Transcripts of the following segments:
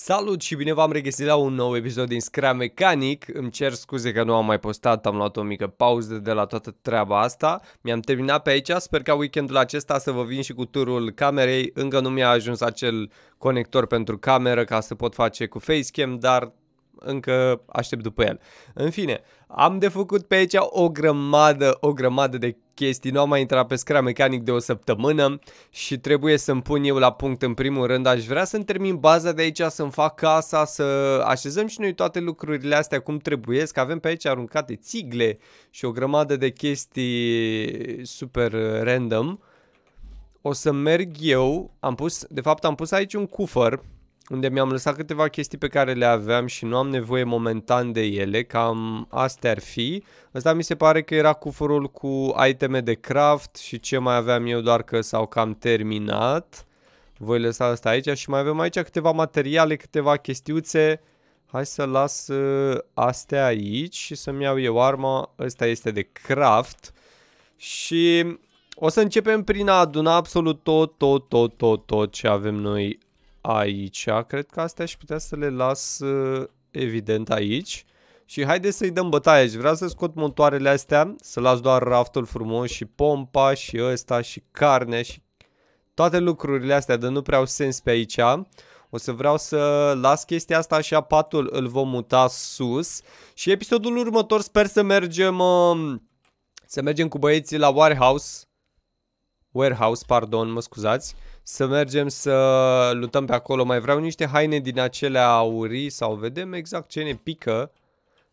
Salut și bine v-am regăsit la un nou episod din Screa Mecanic. Îmi cer scuze că nu am mai postat, am luat o mică pauză de la toată treaba asta. Mi-am terminat pe aici, sper ca weekendul acesta să vă vin și cu turul camerei. Încă nu mi-a ajuns acel conector pentru cameră ca să pot face cu facecam, dar încă aștept după el. În fine, am de făcut pe aici o grămadă, o grămadă de chestii. Nu am mai intrat pe Scrum Mechanic de o săptămână și trebuie să-mi pun eu la punct în primul rând. Aș vrea să-mi termin baza de aici, să-mi fac casa, să așezăm și noi toate lucrurile astea cum trebuie, că avem pe aici aruncate țigle și o grămadă de chestii super random. O să merg eu, am pus, de fapt am pus aici un cufăr unde mi-am lăsat câteva chestii pe care le aveam și nu am nevoie momentan de ele, cam astea ar fi. Asta mi se pare că era cufărul cu iteme de craft și ce mai aveam eu doar că s-au cam terminat. Voi lăsa asta aici și mai avem aici câteva materiale, câteva chestiuțe. Hai să las uh, astea aici și să-mi iau eu arma. Asta este de craft. Și o să începem prin a aduna absolut tot, tot, tot, tot, tot ce avem noi aici. Cred că astea aș putea să le las uh, evident aici. Și haide să-i dăm bătaie aici. Vreau să scot montoarele astea, să las doar raftul frumos și pompa și ăsta și carnea și toate lucrurile astea, dar nu prea au sens pe aici. O să vreau să las chestia asta și patul îl vom muta sus și episodul următor sper să mergem um, să mergem cu băieții la warehouse. Warehouse, pardon, mă scuzați să mergem să luptăm pe acolo. Mai vreau niște haine din acele aurii sau vedem exact ce ne pică.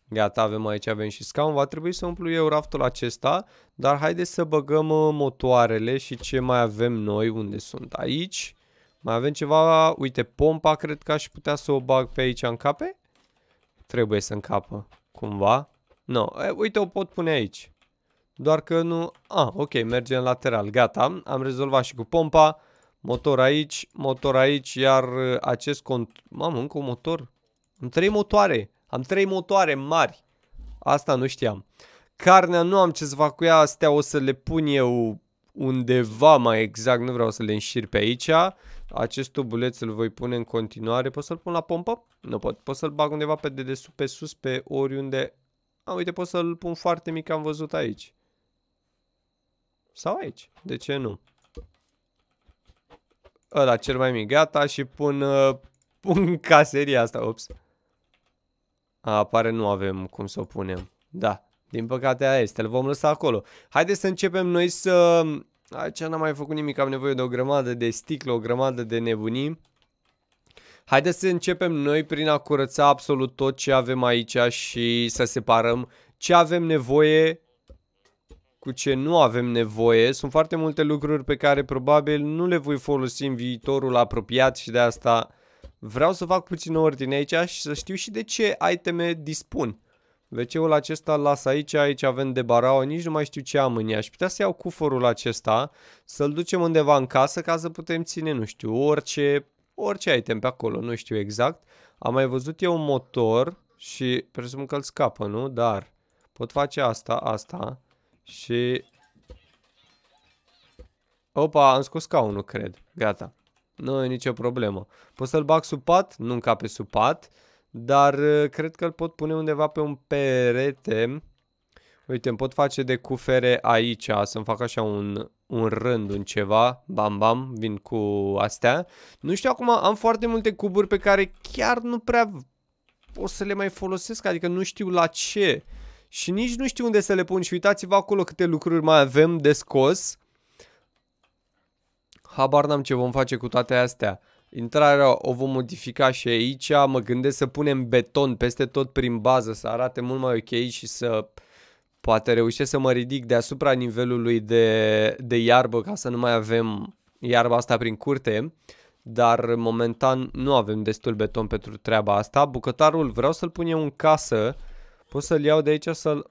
Gata, avem aici, avem și scaun. Va trebui să umplu eu raftul acesta, dar haideți să băgăm uh, motoarele și ce mai avem noi, unde sunt aici. Mai avem ceva, uite, pompa cred că aș putea să o bag pe aici în cape. Trebuie să încapă, cumva. Nu, no. uite, o pot pune aici. Doar că nu... Ah, ok, merge în lateral, gata. Am rezolvat și cu pompa. Motor aici, motor aici, iar uh, acest cont... Mamă, încă un motor? Am trei motoare. Am trei motoare mari. Asta nu știam. Carnea nu am ce să fac cu ea, astea o să le pun eu undeva mai exact, nu vreau să le înșir pe aici. Acest tubuleț îl voi pune în continuare. Pot să-l pun la pompă? Nu pot. Pot să-l bag undeva pe dedesubt, pe sus, pe oriunde. A, uite, pot să-l pun foarte mic, am văzut aici. Sau aici. De ce nu? ăla cel mai mic, gata, și pun, uh, pun caseria asta, ops. A, apare nu avem cum să o punem, da, din păcate aia este, îl vom lăsa acolo. Haideți să începem noi să... Aici n-am mai făcut nimic, am nevoie de o grămadă de sticlă, o grămadă de nebunii. Haideți să începem noi prin a curăța absolut tot ce avem aici și să separăm ce avem nevoie cu ce nu avem nevoie. Sunt foarte multe lucruri pe care probabil nu le voi folosi în viitorul apropiat și de asta vreau să fac puțin ordine aici și să știu și de ce iteme dispun. WC-ul acesta las aici, aici avem de barau, nici nu mai știu ce am în ea. Aș putea să iau cuforul acesta, să-l ducem undeva în casă ca să putem ține, nu știu, orice, orice item pe acolo, nu știu exact. Am mai văzut eu un motor și presupun că îl scapă, nu? Dar pot face asta, asta. Și... Opa, am scos scaunul, cred. Gata. Nu e nicio problemă. Pot să-l bag sub pat? Nu încape sub pat. Dar uh, cred că îl pot pune undeva pe un perete. Uite, îmi pot face de cufere aici, să-mi fac așa un, un rând, un ceva, bam bam, vin cu astea. Nu știu acum, am foarte multe cuburi pe care chiar nu prea o să le mai folosesc, adică nu știu la ce. Uh, și nici nu știu unde să le pun și uitați-vă acolo câte lucruri mai avem de scos. Habar n-am ce vom face cu toate astea. Intrarea o vom modifica și aici, mă gândesc să punem beton peste tot prin bază, să arate mult mai ok și să poate reușesc să mă ridic deasupra nivelului de, de iarbă ca să nu mai avem iarba asta prin curte dar momentan nu avem destul beton pentru treaba asta. Bucătarul vreau să-l punem în casă Pot să-l iau de aici să-l...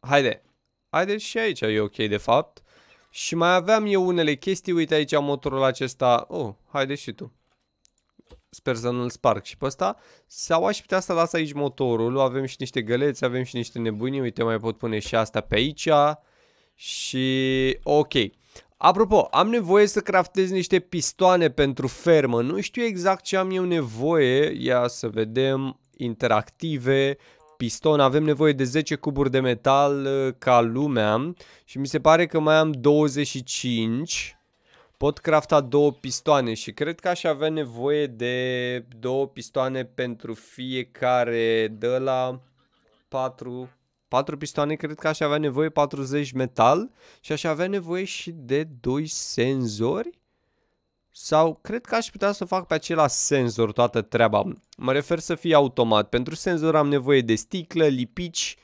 Haide. Haide și aici e ok de fapt. Și mai aveam eu unele chestii. Uite aici motorul acesta. Oh, haide și tu. Sper să nu-l sparg și pe ăsta. Sau aș putea să las aici motorul. Avem și niște găleți, avem și niște nebuni. Uite, mai pot pune și asta pe aici. Și ok. Apropo, am nevoie să craftez niște pistoane pentru fermă. Nu știu exact ce am eu nevoie. Ia să vedem interactive piston, avem nevoie de 10 cuburi de metal uh, ca lumea și mi se pare că mai am 25. Pot crafta două pistoane și cred că aș avea nevoie de două pistoane pentru fiecare de la 4 4 pistoane, cred că aș avea nevoie 40 metal și aș avea nevoie și de 2 senzori sau cred că aș putea să fac pe același senzor toată treaba. Mă refer să fie automat. Pentru senzor am nevoie de sticlă, lipici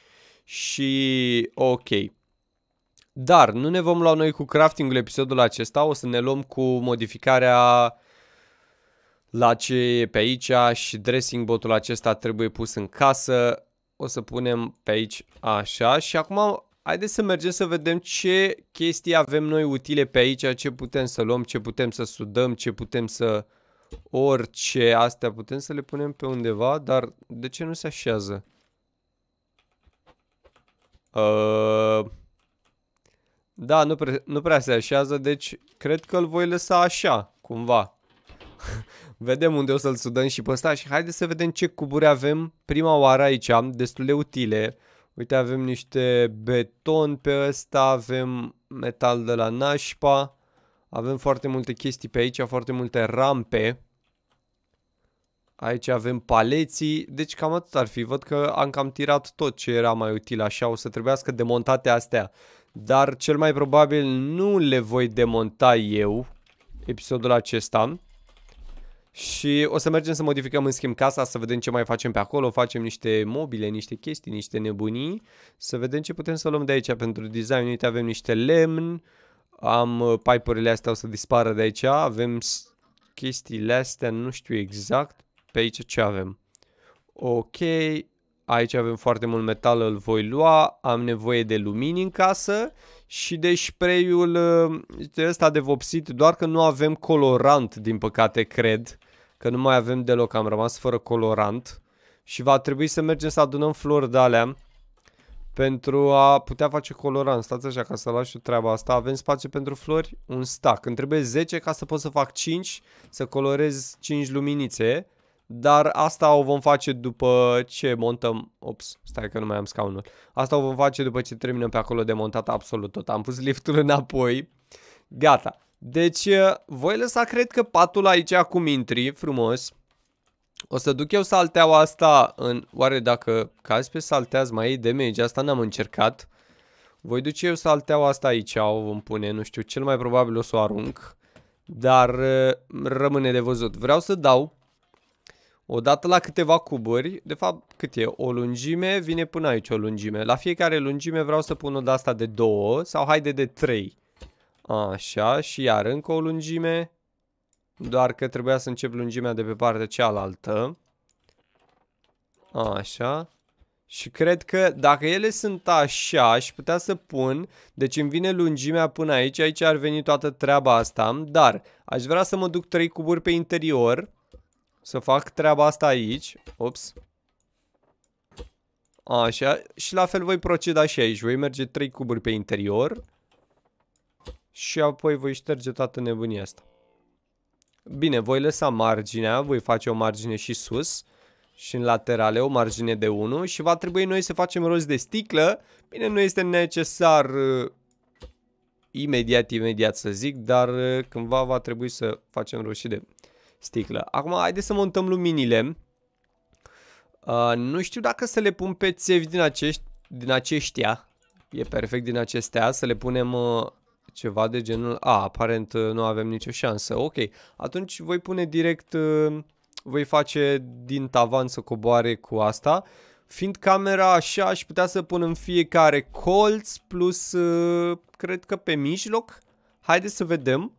și ok. Dar nu ne vom lua noi cu craftingul episodul acesta, o să ne luăm cu modificarea la ce e pe aici și dressing botul acesta trebuie pus în casă. O să punem pe aici așa și acum Haideți să mergem să vedem ce chestii avem noi utile pe aici, ce putem să luăm, ce putem să sudăm, ce putem să... Orice, astea putem să le punem pe undeva, dar de ce nu se așează? Uh... Da, nu, pre nu prea se așează, deci cred că îl voi lăsa așa, cumva. vedem unde o să-l sudăm și pe ăsta și haideți să vedem ce cuburi avem prima oară aici, am destul de utile. Uite, avem niște beton pe ăsta, avem metal de la nașpa. Avem foarte multe chestii pe aici, foarte multe rampe. Aici avem paleții, deci cam atât ar fi. Văd că am cam tirat tot ce era mai util așa, o să trebuiască demontate astea. Dar cel mai probabil nu le voi demonta eu episodul acesta. Și o să mergem să modificăm în schimb casa, să vedem ce mai facem pe acolo, facem niște mobile, niște chestii, niște nebunii, să vedem ce putem să luăm de aici pentru design. Uite, avem niște lemn, am uh, pipe-urile astea o să dispară de aici, avem chestiile astea, nu știu exact pe aici ce avem. Ok, aici avem foarte mult metal, îl voi lua, am nevoie de lumini în casă și de deci spray-ul ă, ăsta de vopsit, doar că nu avem colorant, din păcate, cred, că nu mai avem deloc, am rămas fără colorant și va trebui să mergem să adunăm flori de alea pentru a putea face colorant. Stați așa ca să lași și treaba asta. Avem spațiu pentru flori? Un stack. Îmi trebuie 10 ca să pot să fac 5, să colorez 5 luminițe dar asta o vom face după ce montăm... Ops, stai că nu mai am scaunul. Asta o vom face după ce terminăm pe acolo de montat absolut tot. Am pus liftul înapoi. Gata. Deci eh, voi lăsa, cred că, patul aici acum intri, frumos. O să duc eu salteaua asta în... Oare dacă cazi pe salteaz mai iei damage? Asta n-am încercat. Voi duce eu salteaua asta aici, o vom pune, nu știu, cel mai probabil o să o arunc. Dar eh, rămâne de văzut. Vreau să dau Odată la câteva cuburi, de fapt cât e? O lungime vine până aici o lungime. La fiecare lungime vreau să pun o de asta de două sau haide de trei. Așa, și iar încă o lungime. Doar că trebuia să încep lungimea de pe partea cealaltă. Așa. Și cred că dacă ele sunt așa, și putea să pun, deci îmi vine lungimea până aici, aici ar veni toată treaba asta, dar aș vrea să mă duc trei cuburi pe interior să fac treaba asta aici. Ops. Așa. Și la fel voi proceda și aici. Voi merge 3 cuburi pe interior. Și apoi voi șterge toată nebunia asta. Bine, voi lăsa marginea. Voi face o margine și sus. Și în laterale o margine de 1. Și va trebui noi să facem roz de sticlă. Bine, nu este necesar uh, imediat, imediat să zic. Dar uh, cândva va trebui să facem roșii de sticlă. Acum, haideți să montăm luminile. Uh, nu știu dacă să le pun pe țevi din, acești, din aceștia. E perfect din acestea. Să le punem uh, ceva de genul... A, aparent uh, nu avem nicio șansă. Ok, atunci voi pune direct... Uh, voi face din tavan să coboare cu asta. Fiind camera așa, aș putea să pun în fiecare colț plus, uh, cred că pe mijloc. Haideți să vedem.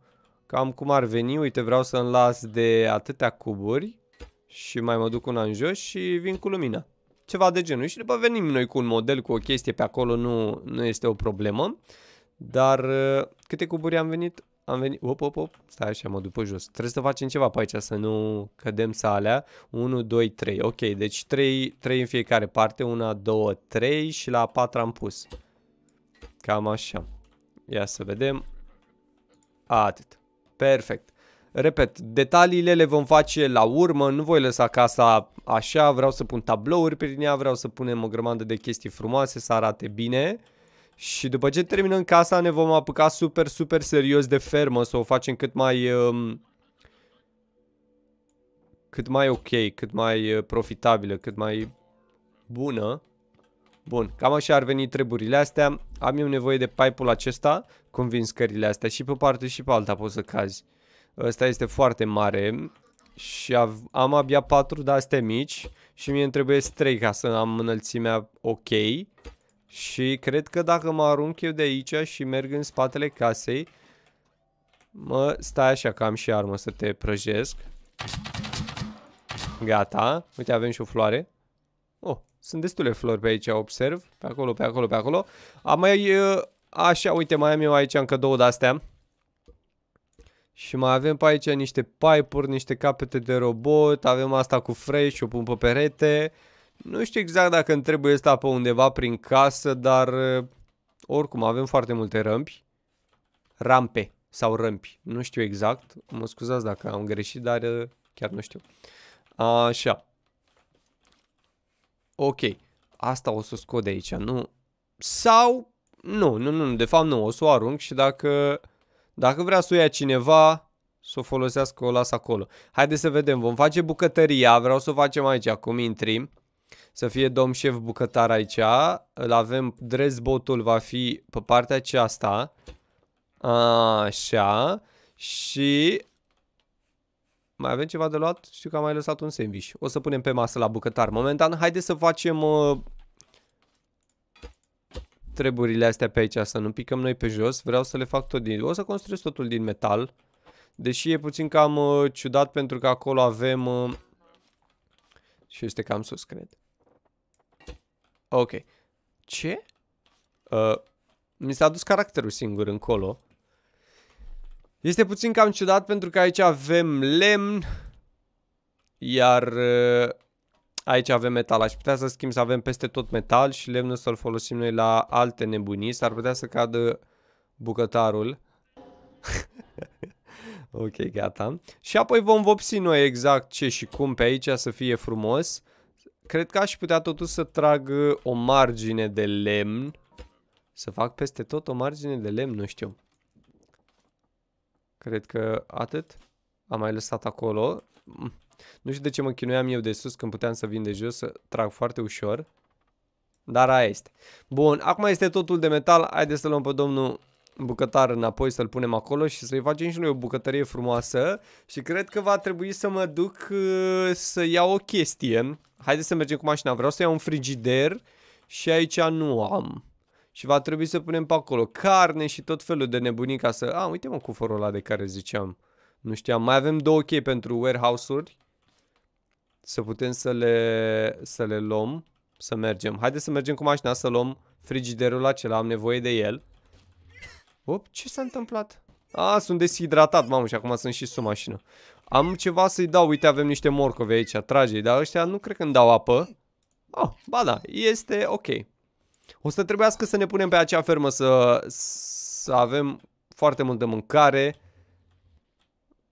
Cam cum ar veni, uite, vreau să-mi las de atâtea cuburi și mai mă duc una în jos și vin cu lumina. Ceva de genul. Și după venim noi cu un model, cu o chestie pe acolo, nu, nu este o problemă. Dar uh, câte cuburi am venit? Am venit, op, op, op, stai așa, mă duc pe jos. Trebuie să facem ceva pe aici, să nu cădem salea. 1, 2, 3, ok, deci 3, 3 în fiecare parte, 1, 2, 3 și la 4 am pus. Cam așa. Ia să vedem. atât. Perfect. Repet, detaliile le vom face la urmă, nu voi lăsa casa așa, vreau să pun tablouri prin ea, vreau să punem o grămadă de chestii frumoase, să arate bine. Și după ce terminăm casa ne vom apuca super, super serios de fermă, să o facem cât mai... Um, cât mai ok, cât mai uh, profitabilă, cât mai bună. Bun, cam așa ar veni treburile astea. Am eu nevoie de pipe-ul acesta, cum vin scările astea. Și pe parte și pe alta poți să cazi. Ăsta este foarte mare și am abia 4 de astea mici și mie îmi trebuie 3 ca să am înălțimea ok. Și cred că dacă mă arunc eu de aici și merg în spatele casei, mă stai așa că am și armă să te prăjesc. Gata, uite avem și o floare. Oh, sunt destule flori pe aici, observ. Pe acolo, pe acolo, pe acolo. Am mai... Uh, așa, uite, mai am eu aici încă două de-astea. Și mai avem pe aici niște pipe-uri, niște capete de robot, avem asta cu fresh, o pun pe perete. Nu știu exact dacă îmi trebuie asta pe undeva prin casă, dar uh, oricum avem foarte multe rămpi. Rampe sau rămpi, nu știu exact. Mă scuzați dacă am greșit, dar uh, chiar nu știu. Așa ok, asta o să o scot de aici, nu? Sau, nu, nu, nu, de fapt nu, o să o arunc și dacă, dacă vrea să o ia cineva, să o folosească, o las acolo. Haideți să vedem, vom face bucătăria, vreau să o facem aici, acum intrim. Să fie domn șef bucătar aici, îl avem, dressbotul va fi pe partea aceasta, așa, și mai avem ceva de luat? Știu că am mai lăsat un sandwich. O să punem pe masă la bucătar. Momentan, haideți să facem uh, treburile astea pe aici, să nu picăm noi pe jos. Vreau să le fac tot din... O să construiesc totul din metal. Deși e puțin cam uh, ciudat pentru că acolo avem... Uh, și este cam sus, cred. Ok. Ce? Uh, mi s-a dus caracterul singur încolo. Este puțin cam ciudat pentru că aici avem lemn, iar uh, aici avem metal. Aș putea să schimb să avem peste tot metal și lemnul să-l folosim noi la alte nebunii. S-ar putea să cadă bucătarul. ok, gata. Și apoi vom vopsi noi exact ce și cum pe aici să fie frumos. Cred că aș putea totuși să trag uh, o margine de lemn. Să fac peste tot o margine de lemn, nu știu. Cred că atât. Am mai lăsat acolo. Mm. Nu știu de ce mă chinuiam eu de sus când puteam să vin de jos, să trag foarte ușor. Dar aia este. Bun, acum este totul de metal. Haideți să luăm pe domnul bucătar înapoi, să-l punem acolo și să-i facem și noi o bucătărie frumoasă. Și cred că va trebui să mă duc uh, să iau o chestie. Haideți să mergem cu mașina. Vreau să iau un frigider și aici nu am. Și va trebui să punem pe acolo carne și tot felul de nebunii ca să... A, uite mă cuforul ăla de care ziceam. Nu știam. Mai avem două chei pentru warehouse-uri. Să putem să le, să le luăm. Să mergem. Haideți să mergem cu mașina să luăm frigiderul acela. Am nevoie de el. Op, ce s-a întâmplat? A, sunt deshidratat, mamă, și acum sunt și sub mașină. Am ceva să-i dau. Uite, avem niște morcove aici. Trage-i. Dar ăștia nu cred că îmi dau apă. Oh, ba da, este ok. O să trebuiască să ne punem pe acea fermă să, să avem foarte multă mâncare.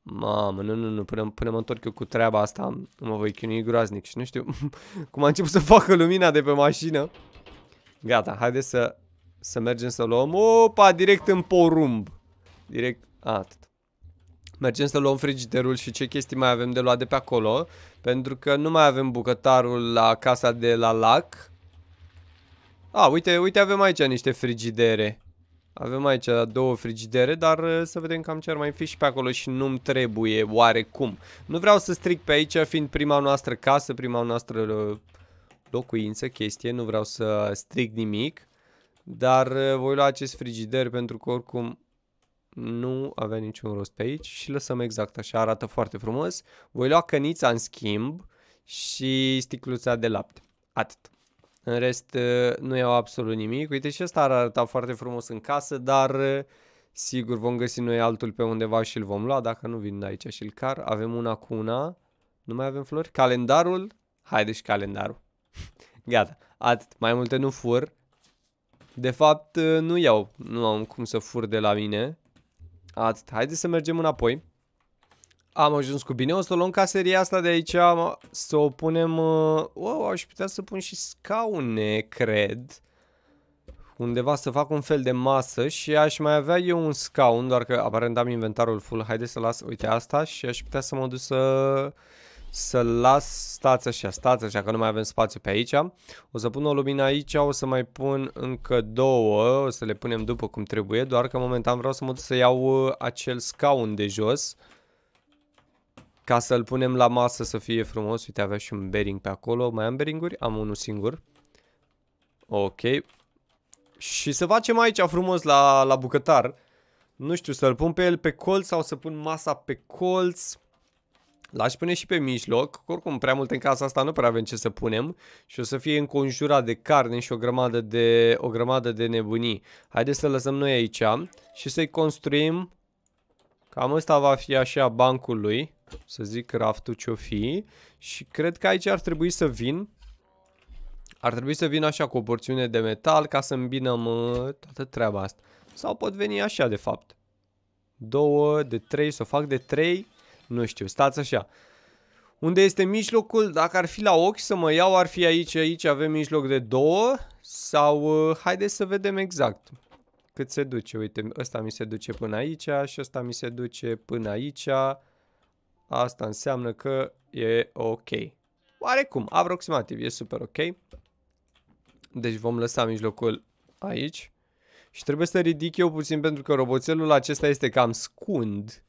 Mamă, nu, nu, nu, până, până mă întorc eu cu treaba asta, mă voi chinui groaznic și nu știu cum a început să facă lumina de pe mașină. Gata, haideți să, să mergem să luăm, opa, direct în porumb. Direct, a, atât. Mergem să luăm frigiderul și ce chestii mai avem de luat de pe acolo, pentru că nu mai avem bucătarul la casa de la lac. A, uite, uite, avem aici niște frigidere. Avem aici două frigidere, dar uh, să vedem cam ce ar mai fi și pe acolo și nu-mi trebuie oarecum. Nu vreau să stric pe aici, fiind prima noastră casă, prima noastră uh, locuință, chestie, nu vreau să stric nimic. Dar uh, voi lua acest frigider pentru că oricum nu avea niciun rost pe aici și lăsăm exact așa, arată foarte frumos. Voi lua cănița în schimb și sticluța de lapte. Atât. În rest, uh, nu iau absolut nimic. Uite și ăsta ar arăta foarte frumos în casă, dar uh, sigur vom găsi noi altul pe undeva și îl vom lua. Dacă nu vin aici și îl car, avem una cu una. Nu mai avem flori. Calendarul? Haide și calendarul. Gata. Atât. Mai multe nu fur. De fapt, uh, nu iau. Nu am cum să fur de la mine. Atât. Haide să mergem înapoi. Am ajuns cu bine, o să o luăm ca seria asta de aici, să o punem... Uh, wow, aș putea să pun și scaune, cred. Undeva să fac un fel de masă și aș mai avea eu un scaun, doar că aparent am inventarul full. Haide să las, uite, asta și aș putea să mă duc să să las, stați așa, stați așa că nu mai avem spațiu pe aici. O să pun o lumină aici, o să mai pun încă două, o să le punem după cum trebuie, doar că momentan vreau să mă duc să iau uh, acel scaun de jos ca să-l punem la masă să fie frumos. Uite, avea și un bearing pe acolo. Mai am bearinguri? Am unul singur. Ok. Și să facem aici frumos la, la bucătar. Nu știu, să-l pun pe el pe colț sau să pun masa pe colț. L-aș pune și pe mijloc, oricum prea mult în casa asta nu prea avem ce să punem și o să fie înconjurat de carne și o grămadă de, o grămadă de nebunii. Haideți să lăsăm noi aici și să-i construim, cam ăsta va fi așa bancul lui să zic raftul ce-o fi și cred că aici ar trebui să vin. Ar trebui să vin așa cu o porțiune de metal ca să îmbinăm uh, toată treaba asta. Sau pot veni așa de fapt. Două, de trei, să o fac de trei, nu știu, stați așa. Unde este mijlocul, dacă ar fi la ochi să mă iau, ar fi aici, aici avem mijloc de două sau uh, haideți să vedem exact cât se duce. Uite, ăsta mi se duce până aici și ăsta mi se duce până aici. Asta înseamnă că e ok. Oarecum, aproximativ, e super ok. Deci vom lăsa mijlocul aici. Și trebuie să ridic eu puțin pentru că roboțelul acesta este cam scund.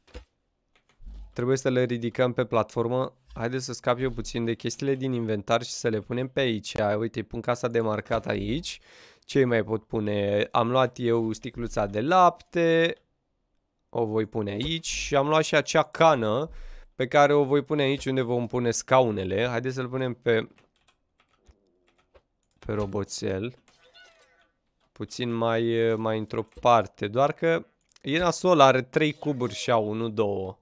Trebuie să le ridicăm pe platformă. Haideți să scap eu puțin de chestiile din inventar și să le punem pe aici. Uite, pun casa de marcat aici. Ce mai pot pune? Am luat eu sticluța de lapte. O voi pune aici. Și am luat și acea cană pe care o voi pune aici unde vom pune scaunele. Haideți să-l punem pe, pe roboțel. Puțin mai, mai într-o parte, doar că e nasol, are 3 cuburi și a 1, 2.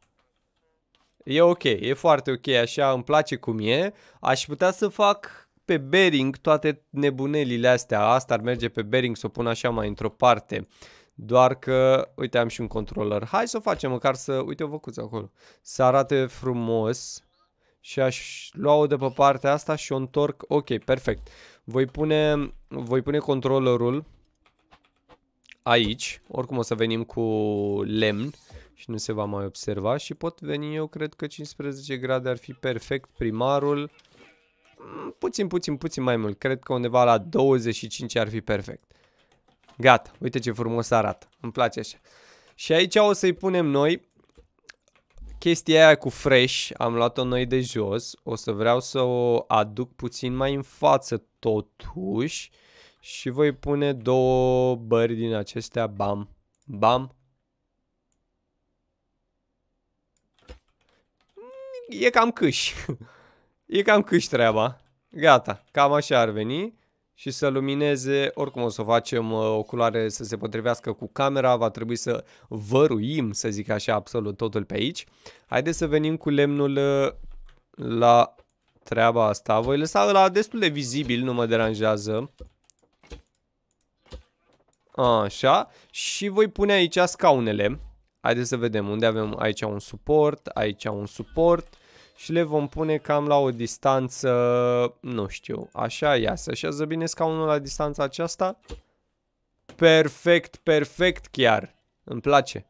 E ok, e foarte ok, așa îmi place cum e. Aș putea să fac pe bearing toate nebunelile astea. Asta ar merge pe bearing, să o pun așa mai într-o parte. Doar că, uite, am și un controller. Hai să o facem, măcar să... Uite o văcuță acolo. Să arate frumos. Și aș lua-o de pe partea asta și o întorc. Ok, perfect. Voi pune, voi pune controllerul aici. Oricum o să venim cu lemn și nu se va mai observa. Și pot veni, eu cred că 15 grade ar fi perfect. Primarul mm, puțin, puțin, puțin mai mult. Cred că undeva la 25 ar fi perfect. Gata, uite ce frumos arată. Îmi place așa. Și aici o să-i punem noi chestia aia cu fresh. Am luat-o noi de jos. O să vreau să o aduc puțin mai în față totuși. Și voi pune două bări din acestea. Bam. Bam. E cam câș. E cam câș treaba. Gata. Cam așa ar veni și să lumineze, oricum o să facem uh, oculare să se potrivească cu camera, va trebui să văruim, să zic așa, absolut totul pe aici. Haideți să venim cu lemnul uh, la treaba asta. Voi lăsa la destul de vizibil, nu mă deranjează. Așa, și voi pune aici scaunele. Haideți să vedem unde avem aici un suport, aici un suport și le vom pune cam la o distanță, nu știu, așa, ia să așează bine scaunul la distanța aceasta. Perfect, perfect chiar, îmi place.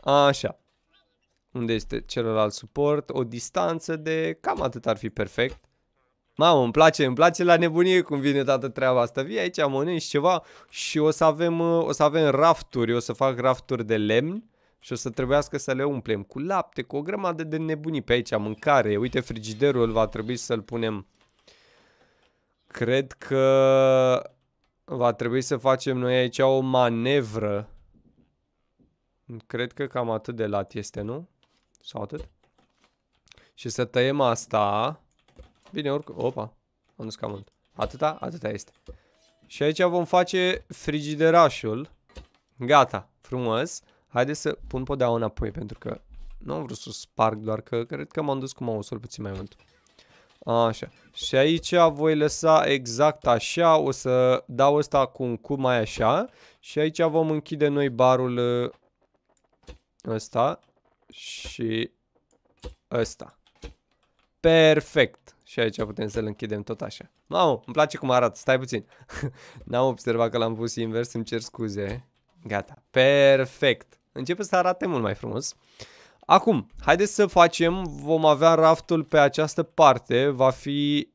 Așa, unde este celălalt suport, o distanță de cam atât ar fi perfect. Mamă, îmi place, îmi place la nebunie cum vine toată treaba asta. Vii aici, mănânci ceva și o să avem, o să avem rafturi, o să fac rafturi de lemn și o să trebuiască să le umplem cu lapte, cu o grămadă de nebunii pe aici, mâncare. Uite, frigiderul va trebui să-l punem... Cred că va trebui să facem noi aici o manevră. Cred că cam atât de lat este, nu? Sau atât? Și să tăiem asta. Bine, oricum. Opa, am dus cam mult. Atâta? Atâta este. Și aici vom face frigiderașul. Gata, frumos. Haideți să pun podeaua înapoi pentru că nu am vrut să sparg, doar că cred că m-am dus cu mouse-ul puțin mai mult. Așa. Și aici voi lăsa exact așa, o să dau ăsta cu un cub mai așa și aici vom închide noi barul uh, ăsta și ăsta. Perfect. Și aici putem să-l închidem tot așa. Mamă, îmi place cum arată, stai puțin. N-am observat că l-am pus invers, îmi cer scuze. Gata, perfect. Începe să arate mult mai frumos. Acum, haideți să facem, vom avea raftul pe această parte, va fi...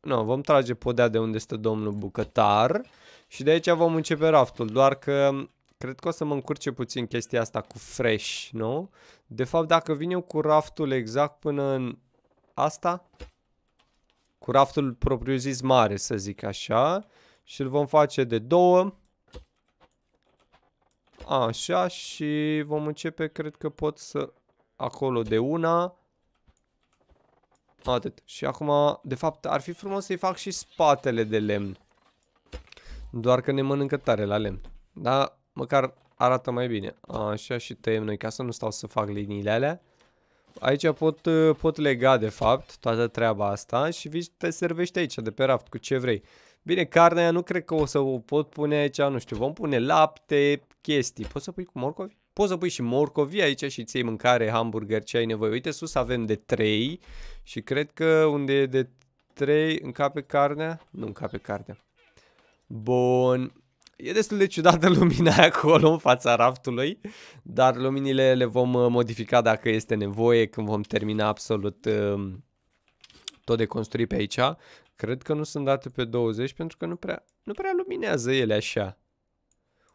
Nu, no, vom trage podea de unde stă domnul bucătar și de aici vom începe raftul, doar că cred că o să mă încurce puțin chestia asta cu fresh, nu? De fapt, dacă vin eu cu raftul exact până în asta, cu raftul propriu zis mare, să zic așa, și îl vom face de două, Așa și vom începe, cred că pot să... Acolo de una. Atât. Și acum, de fapt, ar fi frumos să-i fac și spatele de lemn. Doar că ne mănâncă tare la lemn. Da? Măcar arată mai bine. Așa și tăiem noi ca să nu stau să fac liniile alea. Aici pot, pot lega, de fapt, toată treaba asta și vii te servești aici, de pe raft, cu ce vrei. Bine, carnea nu cred că o să o pot pune aici, nu știu, vom pune lapte, chestii. Poți să pui cu morcovi? Poți să pui și morcovi aici și ți mâncare, hamburger, ce ai nevoie. Uite, sus avem de 3 și cred că unde e de 3 încape carnea? Nu încape carnea. Bun. E destul de ciudată lumina acolo în fața raftului, dar luminile le vom uh, modifica dacă este nevoie când vom termina absolut uh, tot de construit pe aici. Cred că nu sunt date pe 20 pentru că nu prea, nu prea luminează ele așa.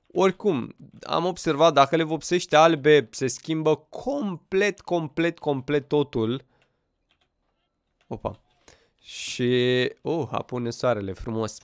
Oricum, am observat, dacă le vopsește albe, se schimbă complet, complet, complet totul. Opa. Și, oh, apune soarele, frumos.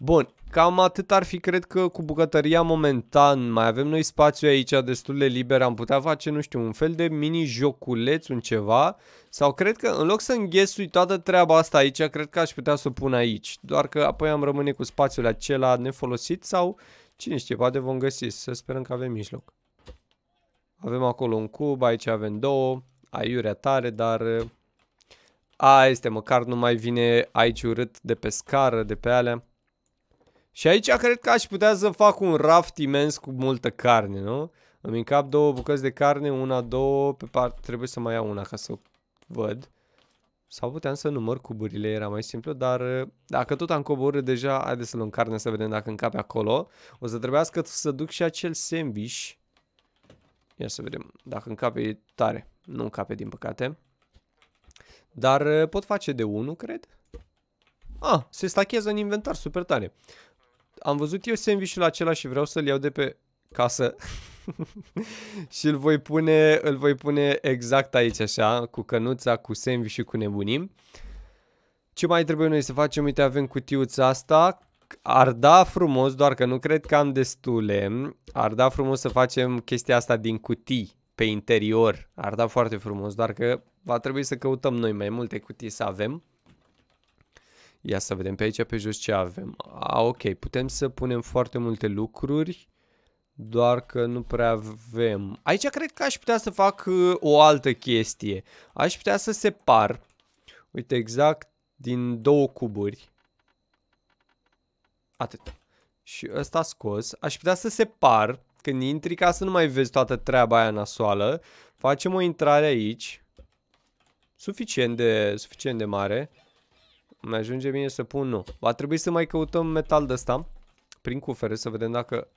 Bun, cam atât ar fi, cred că cu bucătăria momentan mai avem noi spațiu aici destul de liber, am putea face, nu știu, un fel de mini-joculeț, un ceva, sau cred că în loc să înghesui toată treaba asta aici, cred că aș putea să o pun aici, doar că apoi am rămâne cu spațiul acela nefolosit sau cine știe, poate vom găsi, să sperăm că avem mijloc. Avem acolo un cub, aici avem două, aiurea tare, dar... Eh, a, este, măcar nu mai vine aici urât de pe scară, de pe alea. Și aici cred că aș putea să fac un raft imens cu multă carne, nu? Îmi încap două bucăți de carne, una, două, pe part trebuie să mai iau una ca să o văd. Sau puteam să număr cuburile, era mai simplu, dar uh, dacă tot am coborât deja, haide să luăm carne să vedem dacă încape acolo. O să trebuiască să duc și acel sandwich. Ia să vedem, dacă încape tare. Nu încape, din păcate. Dar uh, pot face de unul, cred. Ah, se stachează în inventar, super tare am văzut eu sandvișul acela și vreau să-l iau de pe casă și îl voi pune, îl voi pune exact aici așa, cu cănuța, cu sandvișul, cu nebunim. Ce mai trebuie noi să facem? Uite, avem cutiuța asta. Ar da frumos, doar că nu cred că am destule, ar da frumos să facem chestia asta din cutii pe interior. Ar da foarte frumos, doar că va trebui să căutăm noi mai multe cutii să avem. Ia să vedem pe aici pe jos ce avem. A, ok, putem să punem foarte multe lucruri, doar că nu prea avem. Aici cred că aș putea să fac uh, o altă chestie. Aș putea să separ, uite exact, din două cuburi. Atât. Și ăsta scos. Aș putea să separ când intri ca să nu mai vezi toată treaba aia nasoală. Facem o intrare aici. Suficient de, suficient de mare mi ajunge bine să pun nu. Va trebui să mai căutăm metal de ăsta prin cufere să vedem dacă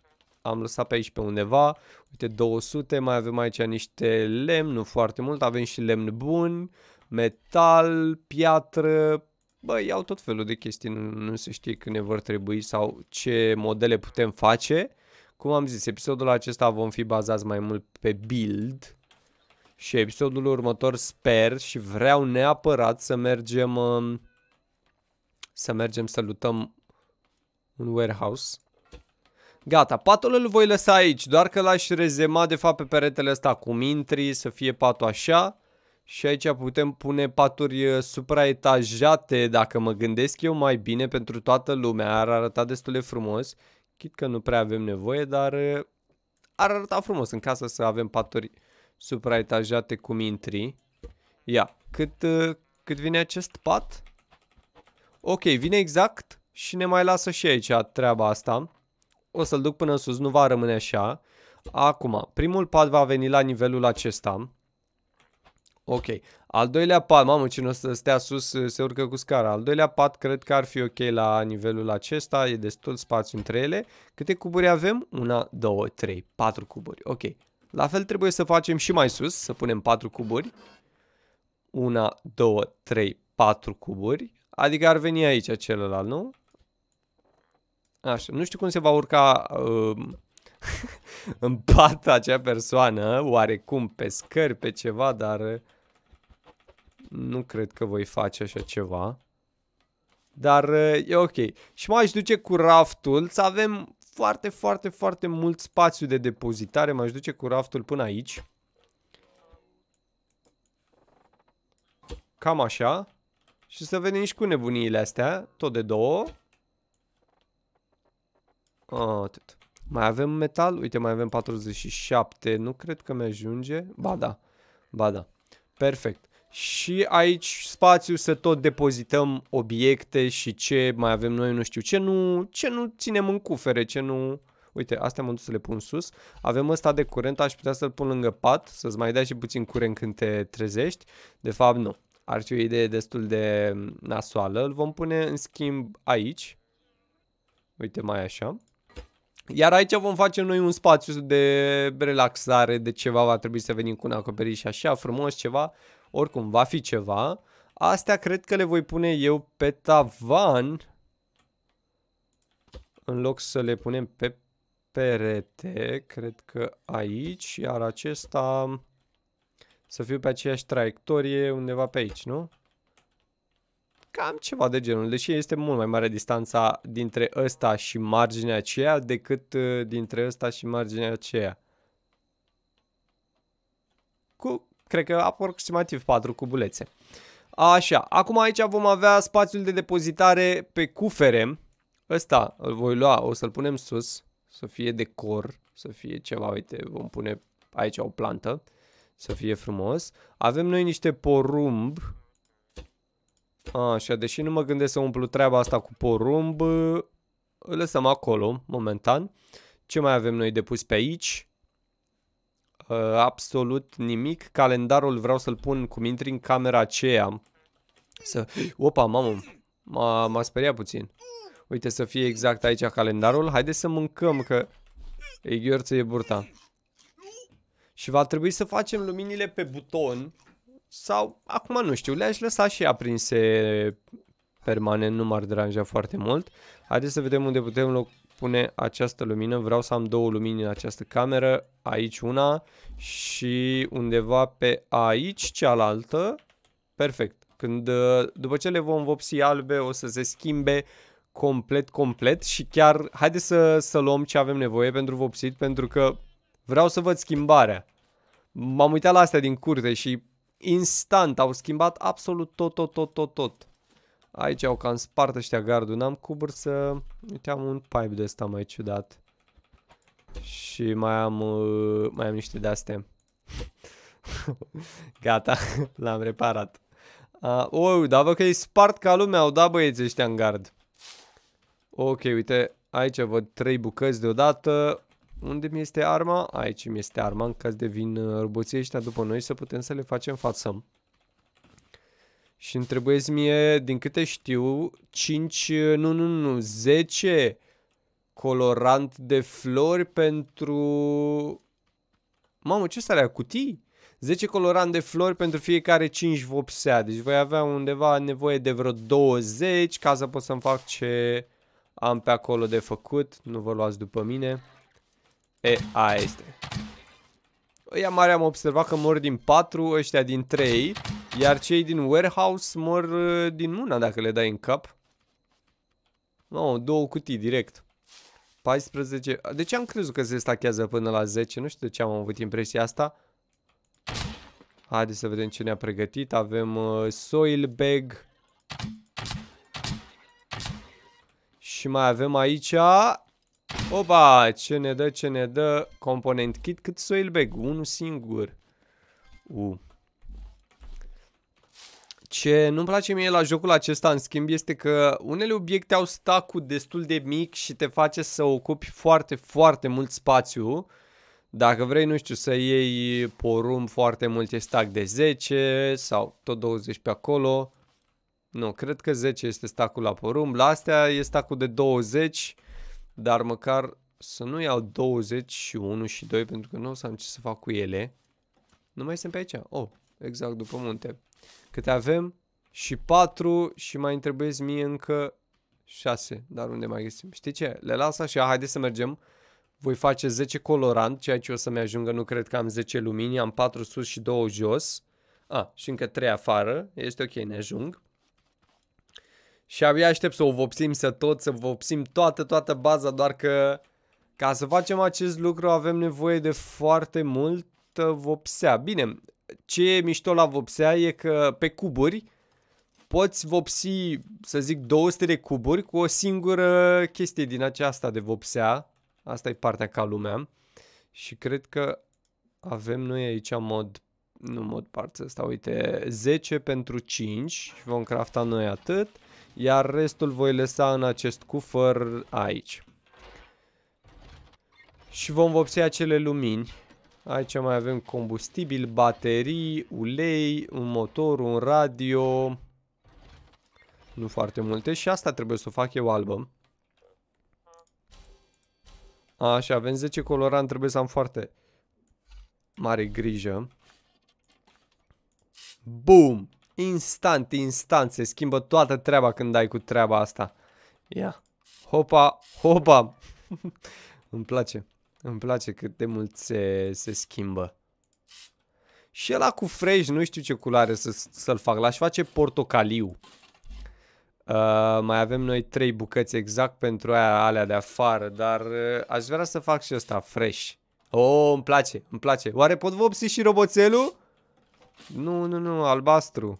am lăsat pe aici pe undeva. Uite, 200, mai avem aici niște lemn, nu foarte mult, avem și lemn bun, metal, piatră, Bă, iau tot felul de chestii, nu, nu se știe când ne vor trebui sau ce modele putem face. Cum am zis, episodul acesta vom fi bazați mai mult pe build și episodul următor sper și vreau neapărat să mergem... Uh, să mergem să lutăm un warehouse. Gata, patul îl voi lăsa aici, doar că l-aș rezema de fapt pe peretele ăsta cu intri, să fie patul așa. Și aici putem pune paturi uh, supraetajate, dacă mă gândesc eu mai bine, pentru toată lumea. Ar arăta destul de frumos. Chit că nu prea avem nevoie, dar uh, ar arăta frumos în casă să avem paturi supraetajate cu intri. Ia, cât, uh, cât vine acest pat? Ok, vine exact și ne mai lasă și aici treaba asta. O să-l duc până în sus, nu va rămâne așa. Acum, primul pad va veni la nivelul acesta. Ok. Al doilea pad, mamă, cine o să stea sus se urcă cu scara. Al doilea pad cred că ar fi ok la nivelul acesta, e destul spațiu între ele. Câte cuburi avem? Una, două, trei, patru cuburi. Ok. La fel trebuie să facem și mai sus, să punem patru cuburi. Una, două, trei, patru cuburi. Adică ar veni aici celălalt, nu? Așa, nu știu cum se va urca uh, în pat acea persoană, oarecum pe scări, pe ceva, dar uh, nu cred că voi face așa ceva. Dar uh, e ok. Și m-aș duce cu raftul să avem foarte, foarte, foarte mult spațiu de depozitare. M-aș duce cu raftul până aici. Cam așa. Și să venim și cu nebuniile astea, tot de două. atât. Mai avem metal? Uite, mai avem 47. Nu cred că mi-ajunge. Ba da. Ba da. Perfect. Și aici spațiu să tot depozităm obiecte și ce mai avem noi, nu știu, ce nu, ce nu ținem în cufere, ce nu... Uite, astea m-am dus să le pun sus. Avem ăsta de curent, aș putea să-l pun lângă pat, să-ți mai dea și puțin curent când te trezești. De fapt, nu ar fi o idee destul de nasoală. Îl vom pune în schimb aici. Uite, mai așa. Iar aici vom face noi un spațiu de relaxare, de ceva, va trebui să venim cu un acoperiș așa frumos, ceva. Oricum, va fi ceva. Astea cred că le voi pune eu pe tavan. În loc să le punem pe perete, cred că aici. Iar acesta să fiu pe aceeași traiectorie undeva pe aici, nu? Cam ceva de genul, deși este mult mai mare distanța dintre ăsta și marginea aceea decât uh, dintre ăsta și marginea aceea. Cu, cred că aproximativ 4 cubulețe. Așa, acum aici vom avea spațiul de depozitare pe cufere. Ăsta îl voi lua, o să-l punem sus, să fie decor, să fie ceva, uite, vom pune aici o plantă. Să fie frumos. Avem noi niște porumb. Așa, deși nu mă gândesc să umplu treaba asta cu porumb, îl lăsăm acolo, momentan. Ce mai avem noi depus pe aici? absolut nimic. Calendarul vreau să-l pun cum intri în camera aceea. Să... Opa, mamă, m-a speriat puțin. Uite să fie exact aici calendarul. Haideți să mâncăm, că... Ei, gheorță e burta. Și va trebui să facem luminile pe buton sau, acum nu știu, le-aș lăsa și aprinse permanent, nu m-ar deranja foarte mult. Haideți să vedem unde putem loc pune această lumină. Vreau să am două lumini în această cameră, aici una și undeva pe aici cealaltă. Perfect. Când, uh, după ce le vom vopsi albe, o să se schimbe complet, complet și chiar haideți să, să luăm ce avem nevoie pentru vopsit, pentru că Vreau să văd schimbarea. M-am uitat la astea din curte și instant au schimbat absolut tot, tot, tot, tot, tot. Aici au cam spart ăștia gardul. N-am cubr să... Uite, am un pipe de ăsta mai ciudat. Și mai am... Uh, mai am niște de-astea. Gata, l-am reparat. Uh, oh, da, vă că îi spart ca lumea, au dat băieții ăștia în gard. Ok, uite, aici văd trei bucăți deodată. Unde mi este arma? Aici mi este arma, în caz de vin uh, roboții ăștia după noi, să putem să le facem față. Și îmi mi mie, din câte știu, 5, uh, nu, nu, nu, 10 colorant de flori pentru... Mamă, ce sarea cutii? 10 colorant de flori pentru fiecare 5 vopsea. Deci voi avea undeva nevoie de vreo 20 ca să pot să-mi fac ce am pe acolo de făcut. Nu vă luați după mine. E, aia este. Ăia mare am observat că mor din 4, ăștia din 3, iar cei din warehouse mor uh, din una dacă le dai în cap. Nu, no, două cutii direct. 14. De ce am crezut că se stachează până la 10? Nu știu de ce am avut impresia asta. Haideți să vedem ce ne-a pregătit. Avem uh, soil bag. Și mai avem aici Oba, ce ne dă, ce ne dă component kit, cât soil bag, unul singur. U. Ce nu-mi place mie la jocul acesta, în schimb, este că unele obiecte au stacul destul de mic și te face să ocupi foarte, foarte mult spațiu. Dacă vrei, nu știu, să iei porum foarte mult, e stack de 10 sau tot 20 pe acolo. Nu, cred că 10 este stacul la porumb. La astea e stacul de 20 dar măcar să nu iau 20 și 1 și 2 pentru că nu o să am ce să fac cu ele. Nu mai sunt pe aici. Oh, exact după munte. Câte avem? Și 4 și mai întrebez mie încă 6. Dar unde mai găsim? Știi ce? Le las așa, haide să mergem. Voi face 10 colorant, ceea ce o să-mi ajungă, nu cred că am 10 lumini, am 4 sus și 2 jos. A, ah, și încă 3 afară, este ok, ne ajung. Și abia aștept să o vopsim să tot, să vopsim toată, toată baza, doar că ca să facem acest lucru avem nevoie de foarte mult vopsea. Bine, ce e mișto la vopsea e că pe cuburi poți vopsi, să zic, 200 de cuburi cu o singură chestie din aceasta de vopsea. Asta e partea ca lumea. Și cred că avem noi aici mod, nu mod parță asta, uite, 10 pentru 5 vom crafta noi atât. Iar restul voi lăsa în acest cufăr aici. Și vom vopsi acele lumini. Aici mai avem combustibil, baterii, ulei, un motor, un radio. Nu foarte multe și asta trebuie să o fac eu albă. Așa, avem 10 colorant, trebuie să am foarte mare grijă. Boom! Instant, instant se schimbă toată treaba când ai cu treaba asta. Ia. Hopa, hopa. îmi place. Îmi place cât de mult se, se schimbă. Și ăla cu frej, nu știu ce culoare să, să-l fac. L-aș face portocaliu. Uh, mai avem noi trei bucăți exact pentru aia, alea de afară, dar uh, aș vrea să fac și ăsta fresh. Oh, îmi place, îmi place. Oare pot vopsi și roboțelul? Nu, nu, nu, albastru.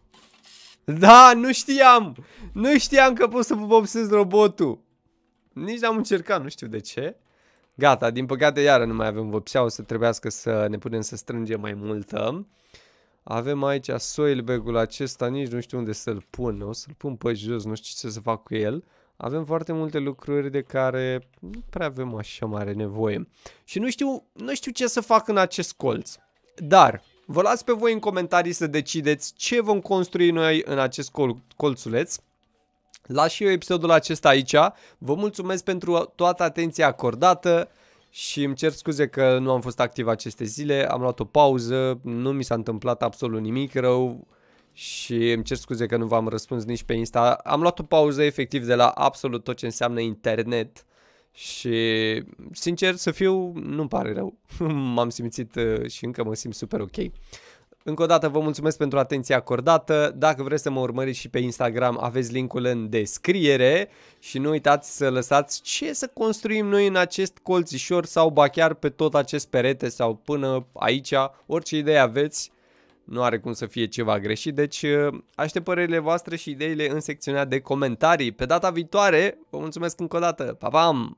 Da, nu știam! Nu știam că pot să vopsez robotul! Nici n-am încercat, nu știu de ce. Gata, din păcate iară nu mai avem vopsea, o să trebuiască să ne putem să strângem mai multă. Avem aici soil bag-ul acesta, nici nu știu unde să-l pun. O să-l pun pe jos, nu știu ce să fac cu el. Avem foarte multe lucruri de care nu prea avem așa mare nevoie. Și nu știu, nu știu ce să fac în acest colț. Dar, Vă las pe voi în comentarii să decideți ce vom construi noi în acest col colțuleț. Las și eu episodul acesta aici. Vă mulțumesc pentru toată atenția acordată și îmi cer scuze că nu am fost activ aceste zile. Am luat o pauză, nu mi s-a întâmplat absolut nimic rău și îmi cer scuze că nu v-am răspuns nici pe Insta. Am luat o pauză efectiv de la absolut tot ce înseamnă internet și, sincer să fiu, nu-mi pare rău. M-am simțit uh, și încă mă simt super ok. Încă o dată vă mulțumesc pentru atenția acordată. Dacă vreți să mă urmăriți și pe Instagram, aveți linkul în descriere și nu uitați să lăsați ce să construim noi în acest colțișor sau ba chiar pe tot acest perete sau până aici, orice idee aveți nu are cum să fie ceva greșit, deci uh, aștept părerile voastre și ideile în secțiunea de comentarii. Pe data viitoare, vă mulțumesc încă o dată, pa, pam!